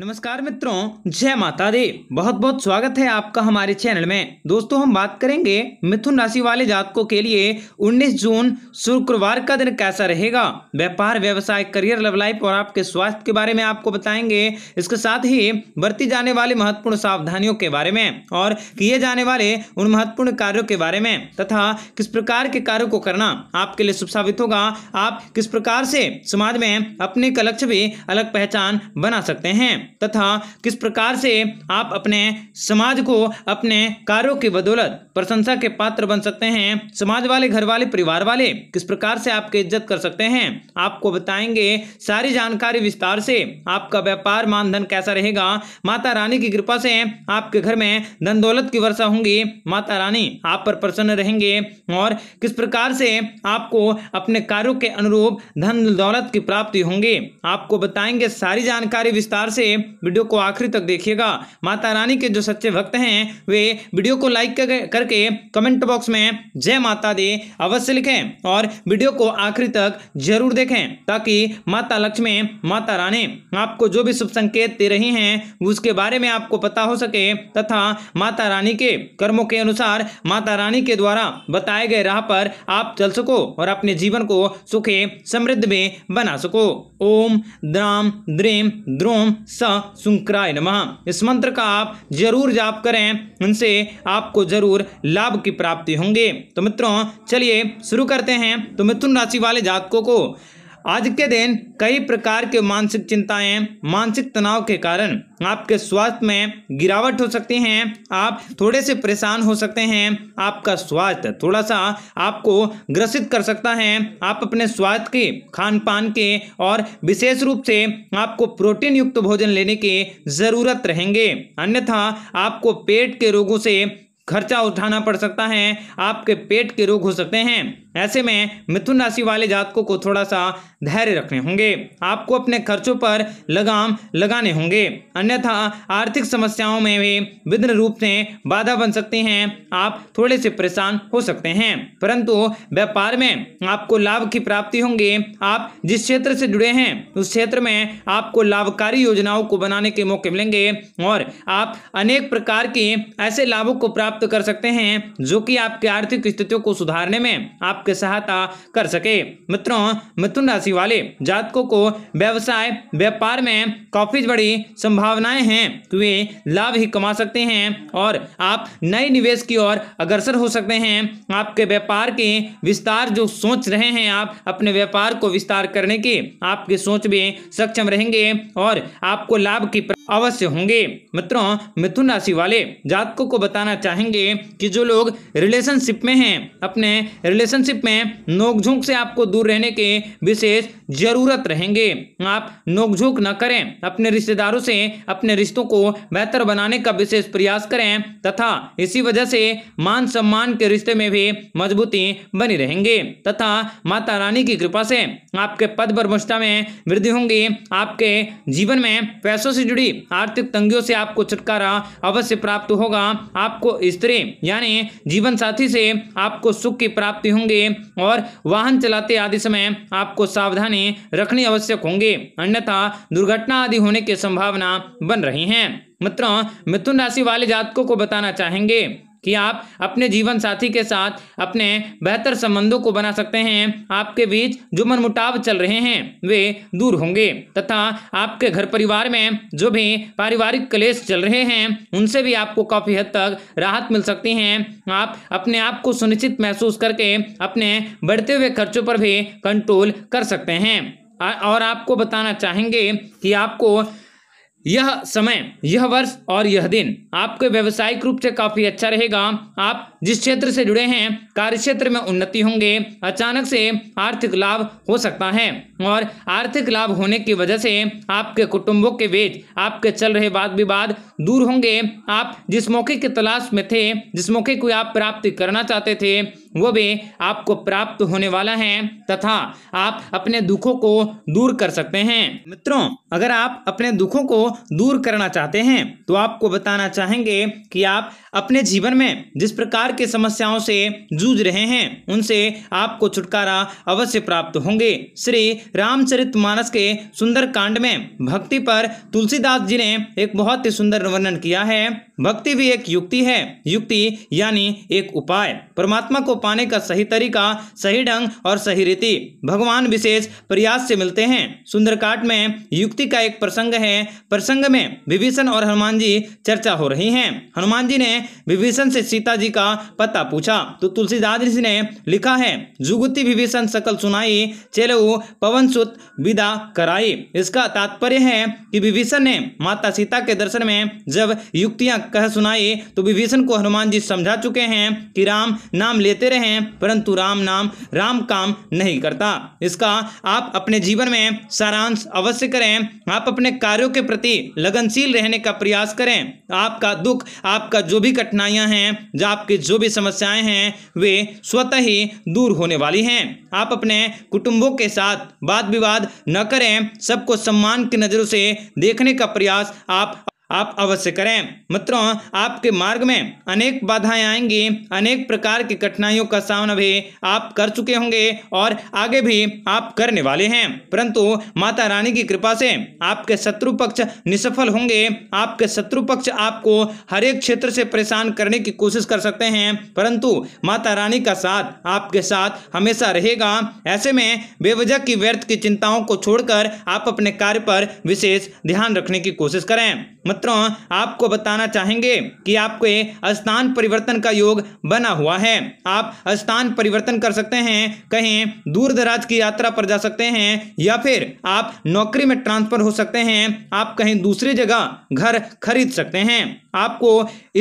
नमस्कार मित्रों जय माता दी बहुत बहुत स्वागत है आपका हमारे चैनल में दोस्तों हम बात करेंगे मिथुन राशि वाले जातकों के लिए 19 जून शुक्रवार का दिन कैसा रहेगा व्यापार व्यवसाय करियर लव लाइफ और आपके स्वास्थ्य के बारे में आपको बताएंगे इसके साथ ही बरती जाने वाली महत्वपूर्ण सावधानियों के बारे में और किए जाने वाले उन महत्वपूर्ण कार्यो के बारे में तथा किस प्रकार के कार्यो को करना आपके लिए शुभ साबित होगा आप किस प्रकार से समाज में अपने का लक्ष्य भी अलग पहचान बना सकते हैं तथा किस प्रकार से आप अपने समाज को अपने कार्यों की बदौलत प्रशंसा के पात्र बन सकते हैं समाज वाले घर वाले परिवार वाले किस प्रकार से आपकी इज्जत कर सकते हैं आपको बताएंगे सारी जानकारी विस्तार से आपका व्यापार मानधन कैसा रहेगा माता रानी की कृपा से आपके घर में धन दौलत की वर्षा होंगी माता रानी आप पर प्रसन्न रहेंगे और किस प्रकार से आपको अपने कार्यों के अनुरूप धन दौलत की प्राप्ति होंगी आपको बताएंगे सारी जानकारी विस्तार से वीडियो को आखिरी तक देखिएगा माता रानी के जो सच्चे भक्त हैं वे वीडियो को लाइक करके कमेंट बॉक्स में जय माता दे अवश्य लिखें और वीडियो को आखिरी तक जरूर देखें ताकि माता लक्ष्मी माता रानी आपको जो भी शुभ संकेत दे रही हैं उसके बारे में आपको पता हो सके तथा माता रानी के कर्मों के अनुसार माता रानी के द्वारा बताए गए राह पर आप चल सको और अपने जीवन को सुखे समृद्ध में बना सको ओम द्राम द्रेम द्रोम स सुंकराय नमः इस मंत्र का आप जरूर जाप करें उनसे आपको जरूर लाभ की प्राप्ति होंगे तो मित्रों चलिए शुरू करते हैं तो मिथुन राशि वाले जातकों को आज के दिन कई प्रकार के मानसिक चिंताएं मानसिक तनाव के कारण आपके स्वास्थ्य में गिरावट हो सकती है आप थोड़े से परेशान हो सकते हैं आपका स्वास्थ्य थोड़ा सा आपको ग्रसित कर सकता है आप अपने स्वास्थ्य के खान पान के और विशेष रूप से आपको प्रोटीन युक्त भोजन लेने की ज़रूरत रहेंगे अन्यथा आपको पेट के रोगों से खर्चा उठाना पड़ सकता है आपके पेट के रोग हो सकते हैं ऐसे में मिथुन राशि वाले जातकों को थोड़ा सा धैर्य रखने होंगे आपको अपने खर्चों पर लगाम लगाने होंगे अन्यथा आर्थिक समस्याओं में भी विघ्न रूप से बाधा बन सकते हैं आप थोड़े से परेशान हो सकते हैं परंतु व्यापार में आपको लाभ की प्राप्ति होंगे आप जिस क्षेत्र से जुड़े हैं उस क्षेत्र में आपको लाभकारी योजनाओं को बनाने के मौके मिलेंगे और आप अनेक प्रकार के ऐसे लाभों को प्राप्त कर सकते हैं जो कि आपकी आर्थिक स्थितियों को सुधारने में आप आपके सहायता कर सके मित्रों मिथुन राशि वाले जातकों को व्यवसाय व्यापार में काफ़ी बड़ी संभावनाएं हैं कि तो वे लाभ ही कमा सकते हैं और आप नए निवेश की ओर अग्रसर हो सकते हैं आपके व्यापार के विस्तार जो सोच रहे हैं आप अपने व्यापार को विस्तार करने की आपकी सोच भी सक्षम रहेंगे और आपको लाभ की अवश्य होंगे मित्रों मिथुन राशि वाले जातकों को बताना चाहेंगे कि जो लोग रिलेशनशिप में हैं अपने रिलेशनशिप रिलेशनशिप में नोकझोंक से आपको दूर रहने के विशेष जरूरत रहेंगे आप नोकझोंक न करें अपने रिश्तेदारों से अपने रिश्तों को बेहतर बनाने का विशेष प्रयास करें तथा इसी वजह से मान सम्मान के रिश्ते में भी मजबूती बनी रहेंगे तथा माता रानी की कृपा से आपके पद पर मुष्टा में वृद्धि होंगी आपके जीवन में पैसों से जुड़ी आर्थिक तंगियों से आपको छुटकारा अवश्य प्राप्त होगा आपको स्त्री यानी जीवन साथी से आपको सुख की प्राप्ति होंगे और वाहन चलाते आदि समय आपको सावधानी रखनी आवश्यक होंगे अन्यथा दुर्घटना आदि होने की संभावना बन रही है मित्रों मिथुन राशि वाले जातकों को बताना चाहेंगे कि आप अपने जीवन साथी के साथ अपने बेहतर संबंधों को बना सकते हैं आपके बीच जो मनमुटाव चल रहे हैं वे दूर होंगे तथा आपके घर परिवार में जो भी पारिवारिक क्लेश चल रहे हैं उनसे भी आपको काफ़ी हद तक राहत मिल सकती है आप अपने आप को सुनिश्चित महसूस करके अपने बढ़ते हुए खर्चों पर भी कंट्रोल कर सकते हैं और आपको बताना चाहेंगे कि आपको यह समय यह वर्ष और यह दिन आपके व्यवसायिक रूप से काफी अच्छा रहेगा आप जिस क्षेत्र से जुड़े हैं कार्य क्षेत्र में उन्नति होंगे अचानक से आर्थिक लाभ हो सकता है और आर्थिक लाभ होने की वजह से आपके कुटुंबों के बीच आपके चल रहे वाद विवाद दूर होंगे आप जिस मौके की तलाश में थे जिस मौके को आप प्राप्ति करना चाहते थे वो भी आपको प्राप्त होने वाला है तथा आप अपने दुखों को दूर कर सकते हैं मित्रों अगर आप अपने दुखों को दूर करना चाहते हैं तो आपको बताना चाहेंगे कि आप अपने जीवन में जिस प्रकार के समस्याओं से जूझ रहे हैं उनसे आपको छुटकारा अवश्य प्राप्त होंगे श्री रामचरित मानस के सुंदर कांड में भक्ति पर तुलसीदास जी ने एक बहुत ही सुंदर वर्णन किया है भक्ति भी एक युक्ति है युक्ति यानी एक उपाय परमात्मा को पाने का सही तरीका सही ढंग और सही रीति भगवान विशेष प्रयास से मिलते हैं सुंदरकांड में युक्ति का एक प्रसंग है प्रसंग में विभीषण और हनुमान जी चर्चा हो रही हैं हनुमान जी ने विभीषण से सीता जी का पता पूछा तो तुलसीदास जी ने लिखा है जुगुति विभीषण सकल सुनाई चेलऊ पवन सुत विदा कराई इसका तात्पर्य है कि विभीषण ने माता सीता के दर्शन में जब युक्तियां कह सुनाई तो विभीषण को हनुमान जी समझा चुके हैं कि राम नाम लेते रहे परंतु राम नाम राम काम नहीं करता इसका आप अपने जीवन में सारांश अवश्य करें आप अपने कार्यों के प्रति लगनशील रहने का प्रयास करें आपका दुख आपका जो भी कठिनाइयां हैं जो आपकी जो भी समस्याएं हैं वे स्वतः ही दूर होने वाली हैं आप अपने कुटुंबों के साथ वाद विवाद न करें सबको सम्मान की नज़रों से देखने का प्रयास आप आप अवश्य करें मित्रों आपके मार्ग में अनेक बाधाएं आएंगी अनेक प्रकार की कठिनाइयों का सामना भी आप कर चुके होंगे और आगे भी आप करने वाले हैं परंतु माता रानी की कृपा से आपके शत्रु पक्ष निष्फल होंगे आपके शत्रु पक्ष आपको हर एक क्षेत्र से परेशान करने की कोशिश कर सकते हैं परंतु माता रानी का साथ आपके साथ हमेशा रहेगा ऐसे में बेवजह की व्यर्थ की चिंताओं को छोड़कर आप अपने कार्य पर विशेष ध्यान रखने की कोशिश करें मित्रों आपको बताना चाहेंगे कि आपके स्थान परिवर्तन का योग बना हुआ है आप स्थान परिवर्तन कर सकते हैं कहीं दूर दराज की यात्रा पर जा सकते हैं या फिर आप नौकरी में ट्रांसफर हो सकते हैं आप कहीं दूसरी जगह घर खरीद सकते हैं आपको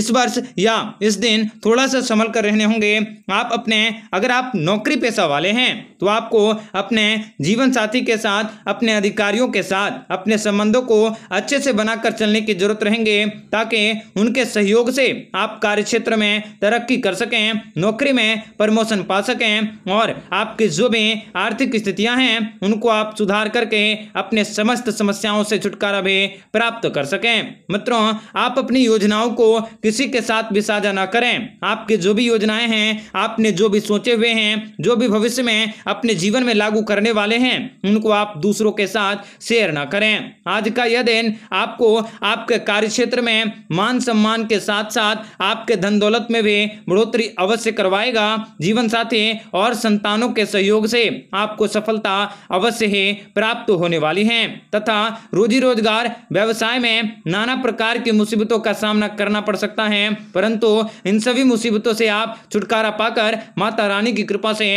इस वर्ष या इस दिन थोड़ा सा संभल कर रहने होंगे आप अपने अगर आप नौकरी पेशा वाले हैं तो आपको अपने जीवन साथी के साथ अपने अधिकारियों के साथ अपने संबंधों को अच्छे से बनाकर चलने की जरूरत रहेंगे ताकि उनके सहयोग से आप कार्य क्षेत्र में तरक्की कर सकें नौकरी में प्रमोशन पा सकें और आपकी जो भी आर्थिक स्थितियां हैं उनको आप सुधार करके अपने समस्त समस्याओं से छुटकारा भी प्राप्त कर सकें मित्रों आप अपनी योजना योजनाओं को किसी के साथ भी साझा ना करें आपके जो भी योजनाएं हैं आपने जो भी सोचे हुए हैं जो भी भविष्य में अपने जीवन में लागू करने वाले हैं उनको आप दूसरों के साथ शेयर ना करें आज का यह दिन आपको आपके कार्य क्षेत्र में मान सम्मान के साथ साथ आपके धन दौलत में भी बढ़ोतरी अवश्य करवाएगा जीवन साथी और संतानों के सहयोग से आपको सफलता अवश्य ही प्राप्त होने वाली है तथा रोजी रोजगार व्यवसाय में नाना प्रकार की मुसीबतों का सामना सामना करना पड़ सकता है परंतु इन सभी मुसीबतों से आप छुटकारा पाकर माता रानी की कृपा से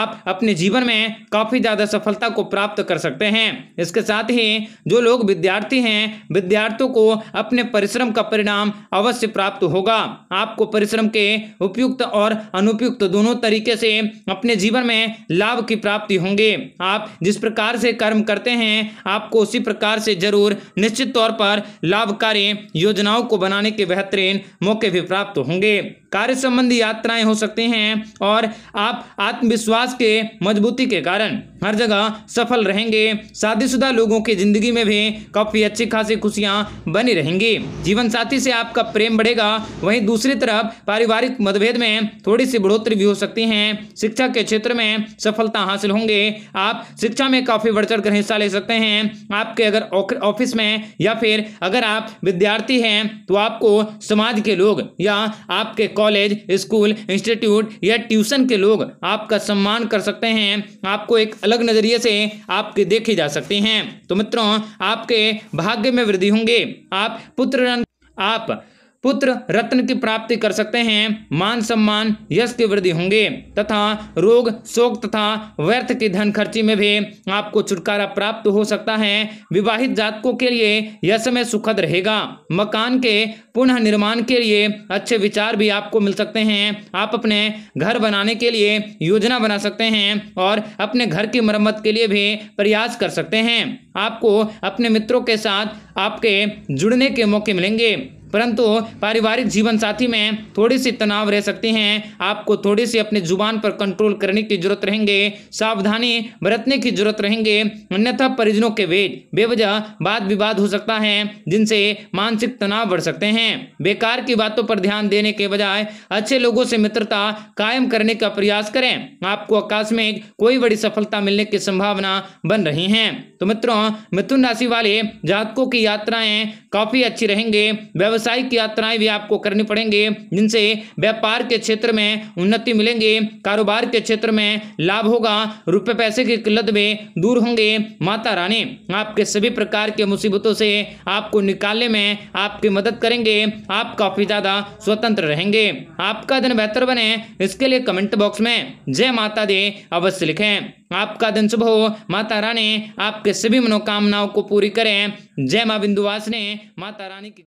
आप अपने जीवन में काफ़ी ज़्यादा सफलता को प्राप्त कर सकते हैं इसके साथ ही जो लोग विद्यार्थी हैं विद्यार्थियों को अपने परिश्रम का परिणाम अवश्य प्राप्त होगा आपको परिश्रम के उपयुक्त और अनुपयुक्त दोनों तरीके से अपने जीवन में लाभ की प्राप्ति होंगे आप जिस प्रकार से कर्म करते हैं आपको उसी प्रकार से जरूर निश्चित तौर पर लाभकारी योजनाओं को बना बनाने के बेहतरीन मौके भी प्राप्त होंगे कार्य संबंधी यात्राएं हो सकती हैं और आप आत्मविश्वास के मजबूती के कारण हर जगह सफल रहेंगे शादीशुदा लोगों की ज़िंदगी में भी काफ़ी अच्छी खासी खुशियाँ बनी रहेंगी जीवन साथी से आपका प्रेम बढ़ेगा वहीं दूसरी तरफ पारिवारिक मतभेद में थोड़ी सी बढ़ोतरी भी हो सकती है शिक्षा के क्षेत्र में सफलता हासिल होंगे आप शिक्षा में काफ़ी बढ़ चढ़ हिस्सा ले सकते हैं आपके अगर ऑफिस में या फिर अगर आप विद्यार्थी हैं तो आपको समाज के लोग या आपके कॉलेज स्कूल इंस्टीट्यूट या ट्यूशन के लोग आपका सम्मान कर सकते हैं आपको एक अलग अलग नज़रिए से आप देखे जा सकते हैं तो मित्रों आपके भाग्य में वृद्धि होंगे आप पुत्र आप पुत्र रत्न की प्राप्ति कर सकते हैं मान सम्मान यश की वृद्धि होंगे तथा रोग शोक तथा व्यर्थ की धन खर्ची में भी आपको छुटकारा प्राप्त हो सकता है विवाहित जातकों के लिए यह समय सुखद रहेगा मकान के पुनः निर्माण के लिए अच्छे विचार भी आपको मिल सकते हैं आप अपने घर बनाने के लिए योजना बना सकते हैं और अपने घर की मरम्मत के लिए भी प्रयास कर सकते हैं आपको अपने मित्रों के साथ आपके जुड़ने के मौके मिलेंगे परंतु पारिवारिक जीवन साथी में थोड़ी सी तनाव रह सकते हैं आपको थोड़ी सी अपने जुबान पर कंट्रोल करने की जरूरत रहेंगे सावधानी बरतने की जरूरत रहेंगे अन्यथा परिजनों के वेट बेवजह वाद विवाद हो सकता है जिनसे मानसिक तनाव बढ़ सकते हैं बेकार की बातों पर ध्यान देने के बजाय अच्छे लोगों से मित्रता कायम करने का प्रयास करें आपको आकस्मिक कोई बड़ी सफलता मिलने की संभावना बन रही है तो मित्रों मिथुन राशि वाले जातकों की यात्राएं काफी अच्छी रहेंगे व्यवसाय व्यावसायिक यात्राएं भी आपको करनी पड़ेंगे जिनसे व्यापार के क्षेत्र में उन्नति मिलेंगे कारोबार के क्षेत्र में लाभ होगा रुपये पैसे की किल्लत में दूर होंगे माता रानी आपके सभी प्रकार के मुसीबतों से आपको निकालने में आपकी मदद करेंगे आप काफ़ी ज़्यादा स्वतंत्र रहेंगे आपका दिन बेहतर बने इसके लिए कमेंट बॉक्स में जय माता दे अवश्य लिखें आपका दिन शुभ हो माता रानी आपके सभी मनोकामनाओं को पूरी करें जय माँ बिंदुवास ने माता रानी की